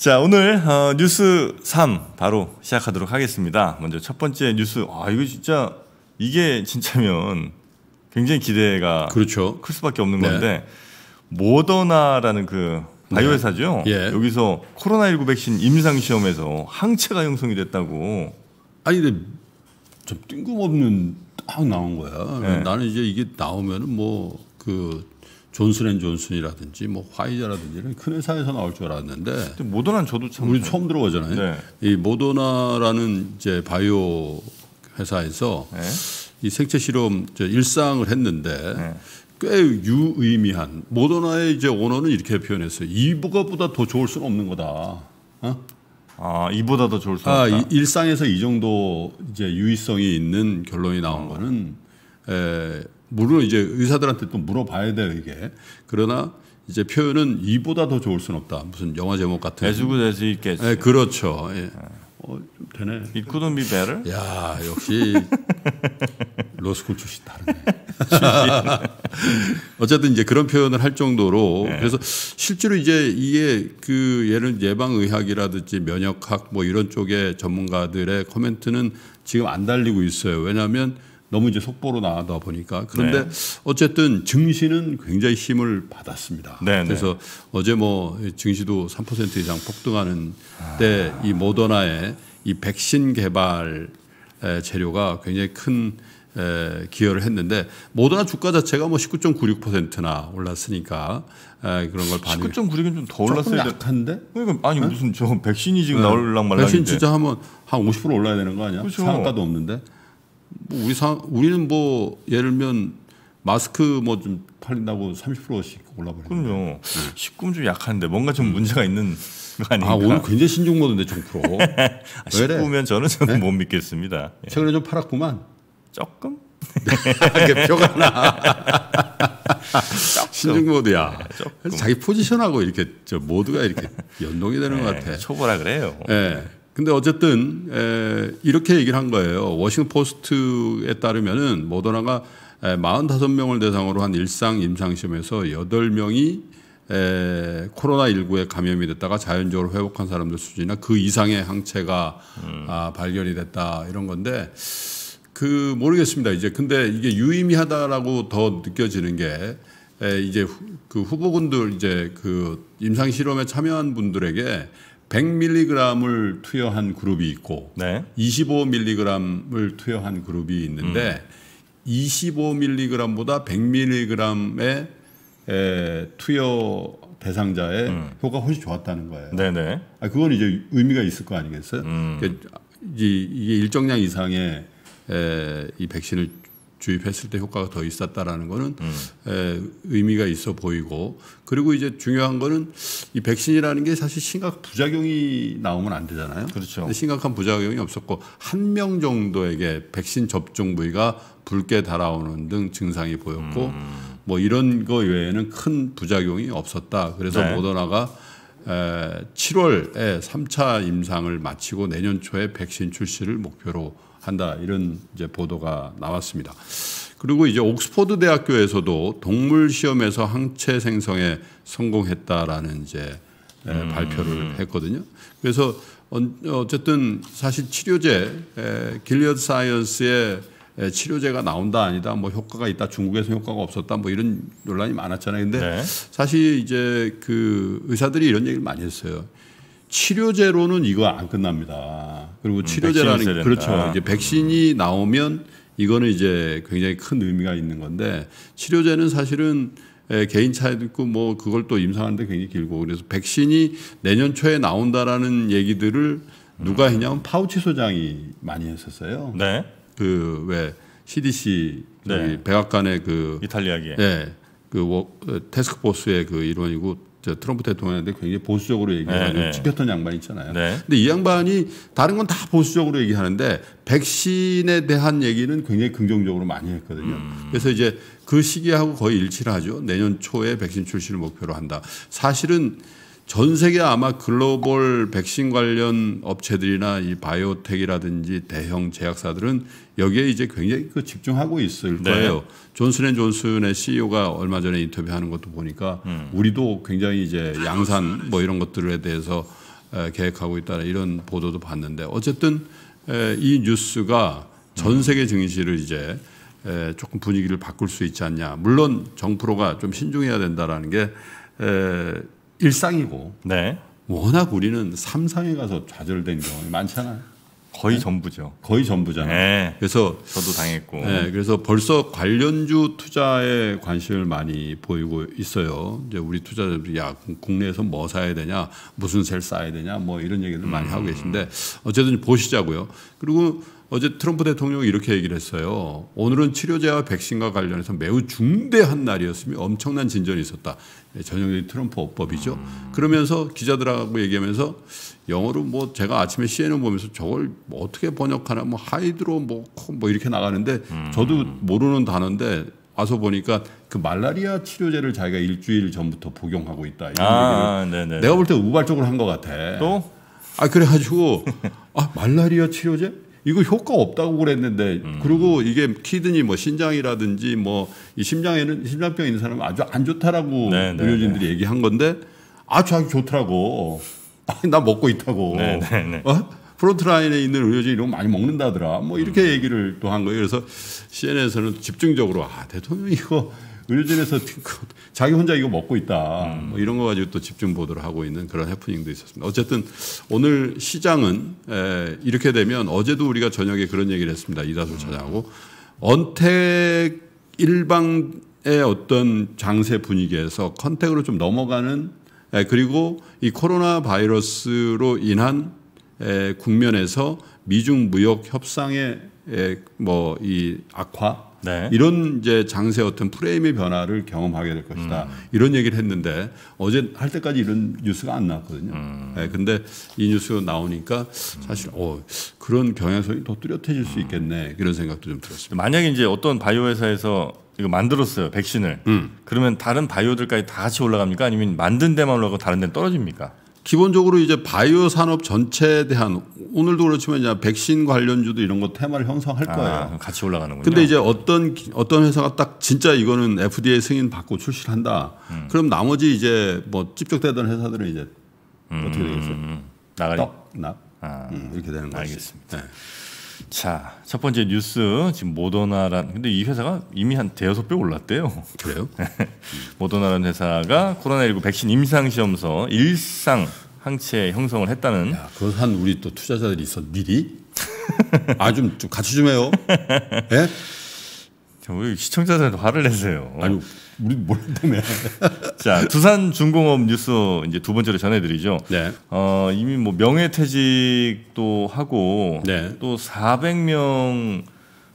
자, 오늘 어, 뉴스 3 바로 시작하도록 하겠습니다. 먼저 첫 번째 뉴스. 아, 이거 진짜 이게 진짜면 굉장히 기대가 그렇죠. 클 수밖에 없는 네. 건데 모더나라는 그 네. 바이오 회사죠. 예. 여기서 코로나19 백신 임상 시험에서 항체가 형성이 됐다고. 아니 근데 좀 뜬금없는 딱 나온 거야. 네. 나는 이제 이게 나오면은 뭐그 존슨앤존슨이라든지 뭐 화이자라든지 이런 큰 회사에서 나올 줄 알았는데 모더나 저도 참 우리 처음 들어보잖아요. 네. 이 모더나라는 이제 바이오 회사에서 네. 이 생체 실험 일상을 했는데 네. 꽤 유의미한 모더나의 이제 오어는 이렇게 표현했어요. 이보다보다 더 좋을 수는 없는 거다. 어? 아 이보다 더 좋을 수 아, 없다. 일상에서 이 정도 이제 유의성이 있는 결론이 나온 어. 거는 에, 물론 이제 의사들한테 또 물어봐야 돼요, 이게. 그러나 이제 표현은 이보다 더 좋을 수는 없다. 무슨 영화 제목 같은. 해주고 될수 있겠죠. 네, 그렇죠. 예. 네. 어, 좀 되네. It couldn't be better. 야, 역시 로스쿨 출신 다르네. 어쨌든 이제 그런 표현을 할 정도로 네. 그래서 실제로 이제 이게 그 예를 예방 의학이라든지 면역학 뭐 이런 쪽의 전문가들의 코멘트는 지금 안 달리고 있어요. 왜냐하면 너무 이제 속보로 나다 보니까 그런데 네. 어쨌든 증시는 굉장히 힘을 받았습니다. 네, 네. 그래서 어제 뭐 증시도 3% 이상 폭등하는 때 이 모더나의 이 백신 개발 재료가 굉장히 큰 에, 기여를 했는데 모더나 주가 자체가 뭐 19.96%나 올랐으니까 에, 그런 걸 반응. 19.96은 좀더 올랐어야 약한데? 그러니까 아니 네? 무슨 저 백신이 지금 네. 나올랑 말랑. 백신 진짜 하면 한 50% 올라야 되는 거 아니야? 그렇죠. 상한가도 없는데. 우리 사, 우리는 뭐 예를 들면 마스크 뭐 좀 팔린다고 30%씩 올라버리 그럼요. 네. 식구는 좀 약한데 뭔가 좀 음. 문제가 있는 거 아, 아닌가. 아 오늘 굉장히 신중 모드인데 정프로. 아, 식구면 저는 저는 네? 못 믿겠습니다. 예. 최근에 좀 팔았구만. 조금? 표가 나. 신중 모드야. 네, 자기 포지션하고 이렇게 저 모드가 이렇게 연동이 되는 네, 것 같아. 초보라 그래요. 네. 근데 어쨌든 에, 이렇게 얘기를 한 거예요. 워싱턴 포스트에 따르면은 모더나가 에, 45명을 대상으로 한 일상 임상시험에서 8명이 에, 코로나19에 감염이 됐다가 자연적으로 회복한 사람들 수준이나 그 이상의 항체가 음. 아, 발견이 됐다 이런 건데 그 모르겠습니다. 이제 근데 이게 유의미하다라고 더 느껴지는 게 에, 이제 후, 그 후보군들 이제 그 임상 실험에 참여한 분들에게 100mg을 투여한 그룹이 있고 네. 25mg을 투여한 그룹이 있는데 음. 25mg보다 100mg의 에, 투여 대상자의 음. 효과가 훨씬 좋았다는 거예요. 네네. 네. 아, 그건 이제 의미가 있을 거 아니겠어요? 음. 그러니 이게 일정량 이상의 에, 이 백신을 주입했을 때 효과가 더 있었다라는 거는 음. 에, 의미가 있어 보이고 그리고 이제 중요한 거는 이 백신이라는 게 사실 심각 부작용이 나오면 안 되잖아요. 그렇죠. 심각한 부작용이 없었고 한 명 정도에게 백신 접종 부위가 붉게 달아오는 등 증상이 보였고 음. 뭐 이런 거 외에는 큰 부작용이 없었다. 그래서 네. 모더나가 에, 7월에 3차 임상을 마치고 내년 초에 백신 출시를 목표로 한다 이런 이제 보도가 나왔습니다. 그리고 이제 옥스퍼드 대학교에서도 동물 시험에서 항체 생성에 성공했다라는 이제 음. 발표를 했거든요. 그래서 어쨌든 사실 치료제 길리어드 사이언스의 치료제가 나온다 아니다 뭐 효과가 있다 중국에서 효과가 없었다 뭐 이런 논란이 많았잖아요. 근데 네. 사실 이제 그 의사들이 이런 얘기를 많이 했어요. 치료제로는 이거 안 끝납니다. 그리고 음, 치료제라는 음, 그렇죠. 이제 백신이 나오면 이거는 이제 굉장히 큰 의미가 있는 건데 치료제는 사실은 개인 차이도 있고 뭐 그걸 또 임상하는데 굉장히 길고 그래서 백신이 내년 초에 나온다라는 얘기들을 누가 음. 했냐면 파우치 소장이 많이 했었어요. 네. 그 왜 CDC 네. 그 백악관의 그 이탈리아계. 네. 그 어, 테스크포스의 그 일원이고 저 트럼프 대통령한테 굉장히 보수적으로 얘기하는 네, 집혔던 네. 양반 있잖아요. 네. 근데 이 양반이 다른 건 다 보수적으로 얘기하는데 백신에 대한 얘기는 굉장히 긍정적으로 많이 했거든요. 음. 그래서 이제 그 시기하고 거의 일치를 하죠. 내년 초에 백신 출시를 목표로 한다. 사실은 전 세계 아마 글로벌 백신 관련 업체들이나 이 바이오텍이라든지 대형 제약사들은 여기에 이제 굉장히 그 집중하고 있을 네. 거예요. 존슨앤존슨의 CEO가 얼마 전에 인터뷰하는 것도 보니까 음. 우리도 굉장히 이제 아, 양산 뭐 이런 것들에 대해서 에, 계획하고 있다는 이런 보도도 봤는데 어쨌든 에, 이 뉴스가 전 음. 세계 증시를 이제 에, 조금 분위기를 바꿀 수 있지 않냐. 물론 정프로가 좀 신중해야 된다라는 게 에, 일상이고 네. 워낙 우리는 삼상에 가서 좌절된 경험이 많잖아요. 거의 네? 전부죠. 거의 전부잖아요. 네. 그래서 저도 당했고. 네, 그래서 벌써 관련주 투자에 관심을 많이 보이고 있어요. 이제 우리 투자자들이 야 국내에서 뭐 사야 되냐, 무슨 셀 사야 되냐, 뭐 이런 얘기를 많이 음. 하고 계신데 어쨌든 보시자고요. 그리고 어제 트럼프 대통령이 이렇게 얘기를 했어요. 오늘은 치료제와 백신과 관련해서 매우 중대한 날이었으며 엄청난 진전이 있었다. 네, 전형적인 트럼프 어법이죠. 그러면서 기자들하고 얘기하면서 영어로 뭐 제가 아침에 CNN 보면서 저걸 뭐 어떻게 번역하나 뭐 하이드로 뭐, 뭐 이렇게 나가는데 저도 모르는 단어인데 와서 보니까 그 말라리아 치료제를 자기가 일주일 전부터 복용하고 있다. 이런 아, 얘기를 내가 볼 때 우발적으로 한 것 같아. 또? 아 그래가지고 아 말라리아 치료제? 이거 효과 없다고 그랬는데 음. 그리고 이게 키드니 뭐 신장이라든지 뭐이 심장에는 심장병 있는 사람은 아주 안 좋다라고 네네. 네, 네. 의료진들이 얘기한 건데 아주 아주 좋더라고. 아니 나 먹고 있다고. 네, 어? 프론트라인에 있는 의료진이 너무 많이 먹는다더라. 뭐 이렇게 음. 얘기를 또 한 거예요. 그래서 CNN에서는 집중적으로 아 대통령 이거 의료진에서 자기 혼자 이거 먹고 있다. 음. 뭐 이런 거 가지고 또 집중 보도를 하고 있는 그런 해프닝도 있었습니다. 어쨌든 오늘 시장은 에, 이렇게 되면 어제도 우리가 저녁에 그런 얘기를 했습니다. 이다솔 음. 차장하고 언택 일방의 어떤 장세 분위기에서 컨택으로 좀 넘어가는 에, 그리고 이 코로나 바이러스로 인한 에, 국면에서 미중 무역 협상의 뭐 이 악화 네. 이런 이제 장세 어떤 프레임의 변화를 경험하게 될 것이다. 음. 이런 얘기를 했는데 어제 할 때까지 이런 뉴스가 안 나왔거든요. 음. 네, 데이 뉴스가 나오니까 사실 어, 그런 경향성이 더 뚜렷해질 수 음. 있겠네. 이런 생각도 좀 들었습니다. 만약에 이제 어떤 바이오 회사에서 이거 만들었어요 백신을. 음. 그러면 다른 바이오들까지 다 같이 올라갑니까? 아니면 만든 데만 올라가고 다른 데는 떨어집니까? 기본적으로 이제 바이오 산업 전체에 대한 오늘도 그렇지만 이제 백신 관련주도 이런 거 테마를 형성할 아, 거예요. 아, 같이 올라가는군요. 근데 이제 어떤 어떤 회사가 딱 진짜 이거는 FDA 승인 받고 출시를 한다. 음. 그럼 나머지 이제 뭐 찝적대던 회사들은 이제 음. 어떻게 되겠어요? 나가리 나 아. 음, 이렇게 되는 거죠. 알겠습니다. 네. 자, 첫 번째 뉴스 지금 모더나란 근데 이 회사가 이미 한 대여섯 배 올랐대요. 그래요? 모더나라는 회사가 코로나19 백신 임상 시험서 일상 항체 형성을 했다는. 야, 그건 한 우리 또 투자자들이 있어 미리. 아좀좀 좀 같이 좀 해요. 예? 네? 우리 시청자들한테 화를 내세요. 아니, 우리 몰랐다며. 자, 두산 중공업 뉴스 이제 두 번째로 전해드리죠. 네. 어, 이미 뭐 명예퇴직도 하고 네. 또 400명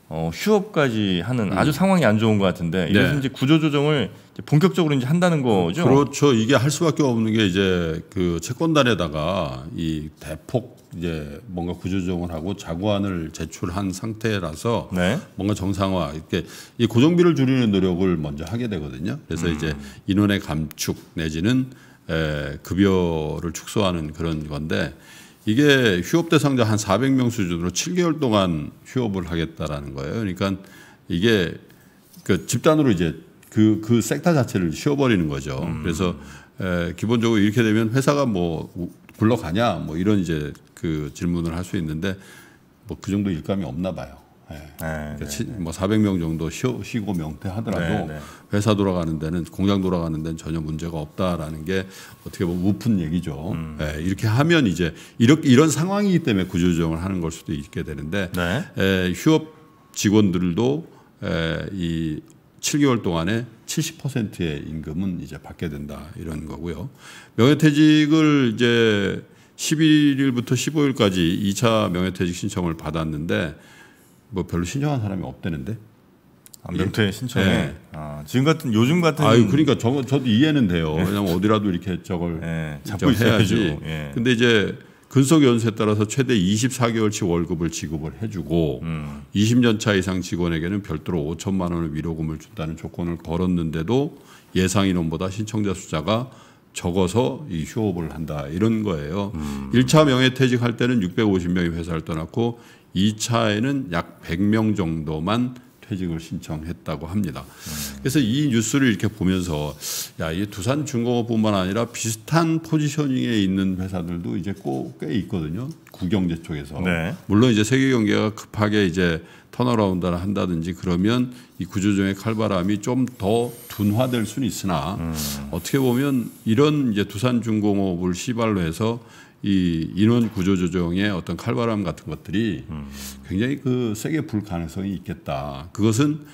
어, 휴업까지 하는 음. 아주 상황이 안 좋은 것 같은데 네. 이것은 네. 이제 구조조정을 본격적으로 이제 한다는 음, 거죠. 그렇죠. 이게 할 수밖에 없는 게 이제 그 채권단에다가 이 대폭 이제 뭔가 구조조정을 하고 자구안을 제출한 상태라서 네. 뭔가 정상화 이렇게 이 고정비를 줄이는 노력을 먼저 하게 되거든요. 그래서 음. 이제 인원의 감축 내지는 에, 급여를 축소하는 그런 건데 이게 휴업 대상자 한 400명 수준으로 7개월 동안 휴업을 하겠다라는 거예요. 그러니까 이게 그 집단으로 이제 그, 그 섹터 자체를 쉬어버리는 거죠. 음. 그래서 에, 기본적으로 이렇게 되면 회사가 뭐 굴러가냐 뭐 이런 이제 그 질문을 할 수 있는데 뭐 그 정도 일감이 없나 봐요. 예. 네, 네 그러니까 네, 네. 뭐 400명 정도 쉬어, 쉬고 명퇴하더라도 네, 네. 회사 돌아가는 데는 공장 돌아가는 데는 전혀 문제가 없다라는 게 어떻게 보면 우픈 얘기죠. 음. 예, 이렇게 하면 이제 이렇게 이런 상황이기 때문에 구조조정을 하는 걸 수도 있게 되는데 에, 휴업 직원들도 에, 이 7개월 동안에 70%의 임금은 이제 받게 된다 이런 거고요. 명예퇴직을 이제 11일부터 15일까지 2차 명예퇴직 신청을 받았는데 뭐 별로 신청한 사람이 없대는데. 아, 명퇴 예. 신청에 네. 아, 지금 같은 요즘 같은 아유 그러니까 저, 저도 이해는 돼요. 왜냐면 어디라도 이렇게 저걸 네, 잡고 있어야지 예. 근데 이제 근속 연수에 따라서 최대 24개월치 월급을 지급을 해주고 음. 20년 차 이상 직원에게는 별도로 5천만 원을 위로금을 준다는 조건을 걸었는데도 예상 인원보다 신청자 숫자가 적어서 이 휴업을 한다 이런 거예요. 음. 1차 명예퇴직할 때는 650명이 회사를 떠났고 2차에는 약 100명 정도만 퇴직을 신청했다고 합니다. 음. 그래서 이 뉴스를 이렇게 보면서 야, 이 두산 중공업뿐만 아니라 비슷한 포지셔닝에 있는 회사들도 이제 꽤 있거든요. 국영제 쪽에서. 네. 물론 이제 세계 경제가 급하게 이제 턴어라운드를 한다든지 그러면 이 구조조정의 칼바람이 좀 더 둔화될 수는 있으나 음. 어떻게 보면 이런 이제 두산 중공업을 시발로 해서 이 인원 구조 조정의 어떤 칼바람 같은 것들이 음. 굉장히 그 세게 불 가능성이 있겠다. 그것은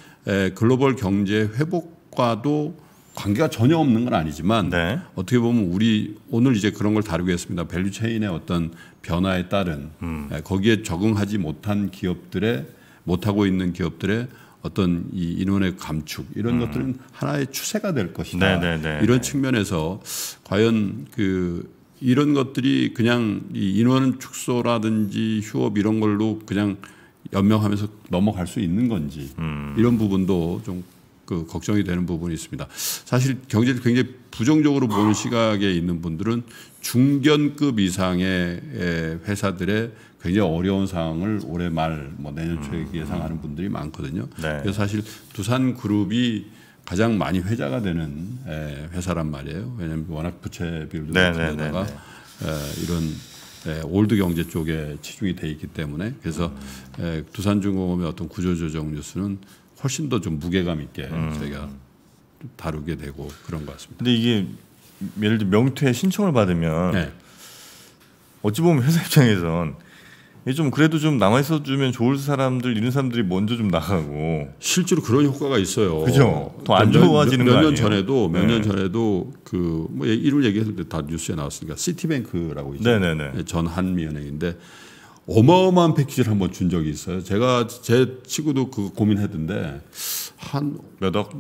글로벌 경제 회복과도 관계가 전혀 없는 건 아니지만 네. 어떻게 보면 우리 오늘 이제 그런 걸 다루겠습니다. 밸류 체인의 어떤 변화에 따른 음. 거기에 적응하지 못한 기업들의 못하고 있는 기업들의 어떤 이 인원의 감축 이런 음. 것들은 하나의 추세가 될 것이다. 네네네. 네, 네, 이런 네. 측면에서 과연 그 이런 것들이 그냥 이 인원 축소라든지 휴업 이런 걸로 그냥 연명하면서 넘어갈 수 있는 건지 음. 이런 부분도 좀 그 걱정이 되는 부분이 있습니다. 사실 경제를 굉장히 부정적으로 보는 시각에 있는 분들은 중견급 이상의 회사들의 굉장히 어려운 상황을 올해 말 뭐 내년 초에 음. 예상하는 분들이 많거든요. 네. 그래서 사실 두산 그룹이 가장 많이 회자가 되는 회사란 말이에요. 왜냐하면 워낙 부채 비율도 네, 높은데다가 네, 네, 이런 예, 올드 경제 쪽에 치중이 돼 있기 때문에 그래서 음. 예, 두산중공업의 어떤 구조조정 뉴스는 훨씬 더 좀 무게감 있게 음. 저희가 다루게 되고 그런 것 같습니다. 근데 이게 예를 들어 명퇴 신청을 받으면 네. 어찌 보면 회사 입장에선 좀 그래도 좀 남아 있어 주면 좋을 사람들 이런 사람들이 먼저 좀 나가고 실제로 그런 효과가 있어요. 그죠? 더 안 좋아지는 몇년 전에도 몇년 네. 전에도 그뭐 예, 이름 얘기했을때 다 뉴스에 나왔으니까 시티뱅크라고 있죠. 네네네. 네, 전 한미연행인데 어마어마한 패키지를 한번 준 적이 있어요. 제가 제 친구도 그 고민했던데 한 몇 억?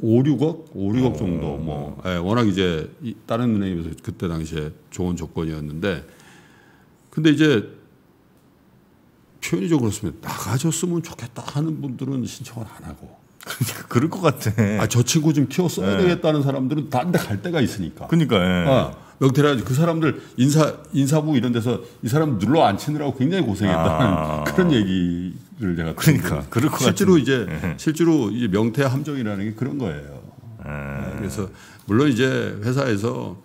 5, 6억? 5, 6억 정도 어. 뭐 네, 워낙 이제 다른 은행에 서 그때 당시에 좋은 조건이었는데 근데 이제 표현이 좀 그렇습니다. 나가줬으면 좋겠다 하는 분들은 신청을 안 하고. 그럴 것 같아. 아, 저 친구 좀 키워 써야 네. 되겠다는 사람들은 다른 데갈 데가 있으니까. 그러니까, 예. 아, 명태라지 그 사람들 인사, 인사부 이런 데서 이 사람 눌러 앉히느라고 굉장히 고생했다는 아. 그런 얘기를 제가. 그러니까, 그럴 것 실제로 같은. 이제, 예. 실제로 이제 명태 함정이라는 게 그런 거예요. 아. 네, 그래서 물론 이제 회사에서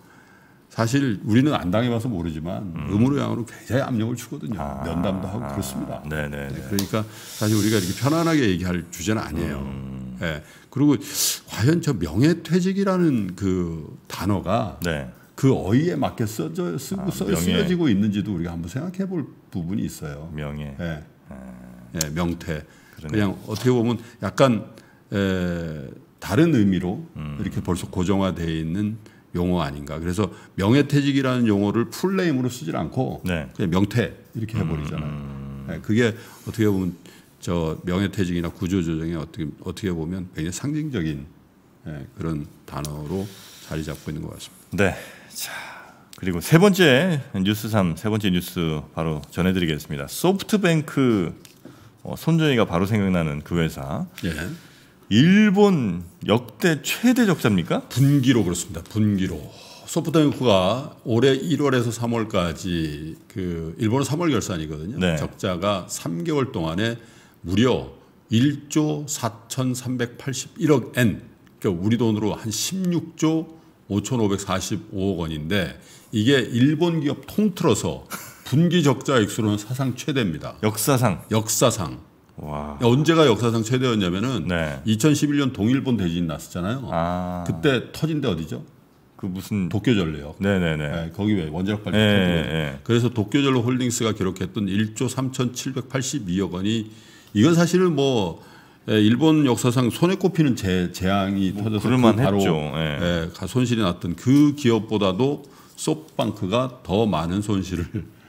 사실 우리는 안 당해봐서 모르지만 음. 으로 양으로 굉장히 압력을 주거든요. 아. 면담도 하고 그렇습니다. 네네. 네, 네, 네. 그러니까 사실 우리가 이렇게 편안하게 얘기할 주제는 아니에요. 음. 네. 그리고 과연 저 명예퇴직이라는 그 단어가 네. 그 어휘에 맞게 써져 쓰고 아, 쓰여지고 있는지도 우리가 한번 생각해 볼 부분이 있어요. 명예. 네. 네 명퇴. 그러네. 그냥 어떻게 보면 약간 에, 다른 의미로 음. 이렇게 벌써 고정화돼 있는 용어 아닌가. 그래서 명예퇴직이라는 용어를 풀네임으로 쓰질 않고 네. 그냥 명퇴 이렇게 해버리잖아요. 음, 음. 음. 네, 그게 어떻게 보면 저 명예퇴직이나 구조조정에 어떻게 어떻게 보면 굉장히 상징적인 예, 그런 단어로 자리 잡고 있는 것 같습니다. 네. 자 그리고 세 번째 뉴스 삼 세 번째 뉴스 바로 전해드리겠습니다. 소프트뱅크 어, 손정이가 바로 생각나는 그 회사. 예. 일본 역대 최대 적자입니까? 분기로 그렇습니다. 분기로. 소프트뱅크가 올해 1월에서 3월까지 그 일본은 3월 결산이거든요. 네. 적자가 3개월 동안에 무려 1조 4,381억 엔, 그러니까 우리 돈으로 한 16조 5,545억 원인데 이게 일본 기업 통틀어서 분기 적자 액수로는 사상 최대입니다. 역사상. 역사상. 와. 언제가 역사상 최대였냐면은 네. 2011년 동일본 대지진 났었잖아요. 아. 그때 터진 데 어디죠? 그 무슨 도쿄절래요. 네네네. 네, 거기 왜 원자력 발전. 네, 네, 그래서 도쿄절로 홀딩스가 기록했던 1조 3,782억 원이 이건 사실은 뭐 일본 역사상 손에 꼽히는 재, 재앙이 뭐, 터져서 그 바로 예. 예, 손실이 났던 그 기업보다도 소프트뱅크가 더 많은 손실을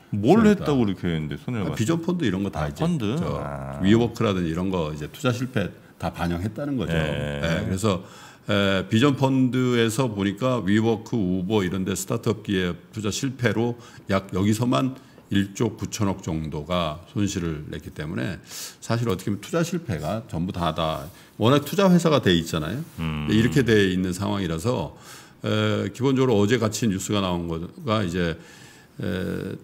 뭘 했다고 그렇게 했는데 손해를 그러니까 비전 펀드 이런 거 다 이제 펀드 아. 위워크라든지 이런 거 이제 투자 실패 다 반영했다는 거죠. 예. 예. 그래서 에, 예, 비전 펀드에서 보니까 위워크, 우버 이런데 스타트업 기업 투자 실패로 약 여기서만 1조 9천억 정도가 손실을 냈기 때문에 사실 어떻게 보면 투자 실패가 전부 다다 워낙 투자 회사가 돼 있잖아요. 음. 이렇게 돼 있는 상황이라서 에, 기본적으로 어제 같이 뉴스가 나온 거가 이제 에,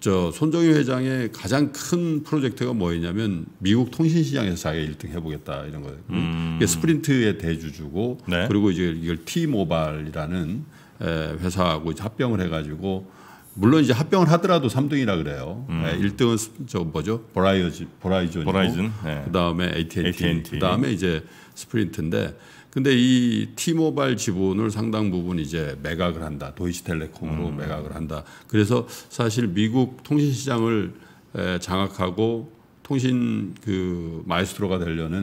저 손정희 회장의 가장 큰 프로젝트가 뭐였냐면 미국 통신 시장에서 자기가 1등 해보겠다 이런 거예요. 음. 이게 스프린트의 대주주고 네. 그리고 이제 이걸 T-모바일이라는 회사하고 이제 합병을 해가지고 물론 이제 합병을 하더라도 3등이라 그래요. 음. 1등은 저 뭐죠? 보라이어지, 보라이존이라이즌 네. 그다음에 AT&T, AT&T, 그다음에 이제 스프린트인데 근데 이 티모바일 지분을 상당 부분 이제 매각을 한다. 도이치텔레콤으로 음. 매각을 한다. 그래서 사실 미국 통신 시장을 장악하고 통신 그 마이스트로가 되려는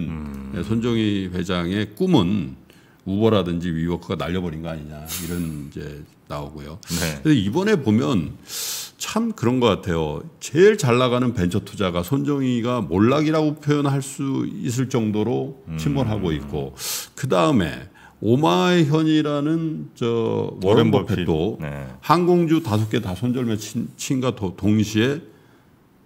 음. 손정희 회장의 꿈은 우버라든지 위워크가 날려버린 거 아니냐 이런 이제 나오고요. 네. 그래서 이번에 보면 참 그런 것 같아요. 제일 잘 나가는 벤처 투자가 손정희가 몰락이라고 표현할 수 있을 정도로 침몰하고 음. 있고 그 다음에 오마이현이라는 저 워렌 버핏도 네. 항공주 다섯 개 다 손절매 친, 친과 동시에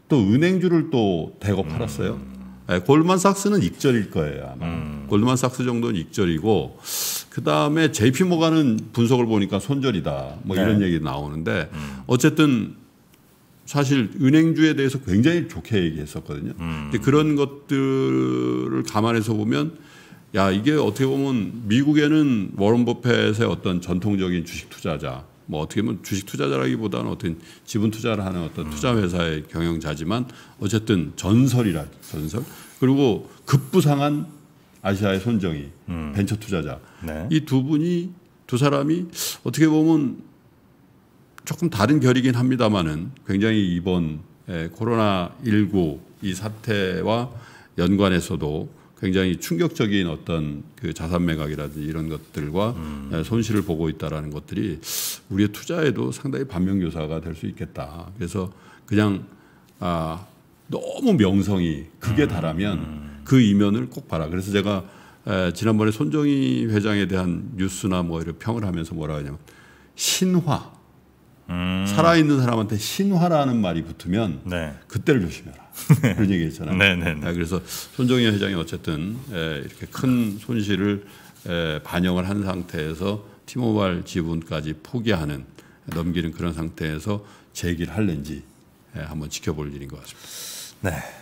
또 은행주를 또 대거 팔았어요. 음. 네, 예, 골드만삭스는 익절일 거예요 아마. 음. 골드만삭스 정도는 익절이고 그 다음에 JP 모가는 분석을 보니까 손절이다 뭐 네. 이런 얘기 나오는데 음. 어쨌든 사실 은행주에 대해서 굉장히 좋게 얘기했었거든요. 음. 그런 것들을 감안해서 보면 야 이게 어떻게 보면 미국에는 워런 버펫의 어떤 전통적인 주식 투자자 뭐 어떻게 보면 주식 투자자라기보다는 어떤 지분 투자를 하는 어떤 음. 투자 회사의 경영자지만 어쨌든 전설이라 전설 그리고 급부상한 아시아의 손정이 음. 벤처 투자자 네. 이두 분이 두 사람이 어떻게 보면 조금 다른 결이긴 합니다만은 굉장히 이번 코로나19 이 사태와 연관해서도 굉장히 충격적인 어떤 그 자산 매각이라든지 이런 것들과 음. 손실을 보고 있다라는 것들이 우리의 투자에도 상당히 반면교사가 될 수 있겠다. 그래서 그냥 아 너무 명성이 극게 음. 달하면 음. 그 이면을 꼭 봐라. 그래서 제가 에, 지난번에 손정희 회장에 대한 뉴스나 뭐 이런 평을 하면서 뭐라 하냐면 신화 음. 살아있는 사람한테 신화라는 말이 붙으면 네. 그때를 조심해라 네. 그런 얘기했잖아요. 네, 네, 네. 아, 그래서 손정희 회장이 어쨌든 이렇게 큰 손실을 반영을 한 상태에서 티모바 지분까지 포기하는 넘기는 그런 상태에서 재기를 할는지 한번 지켜볼 일인 것 같습니다. 네.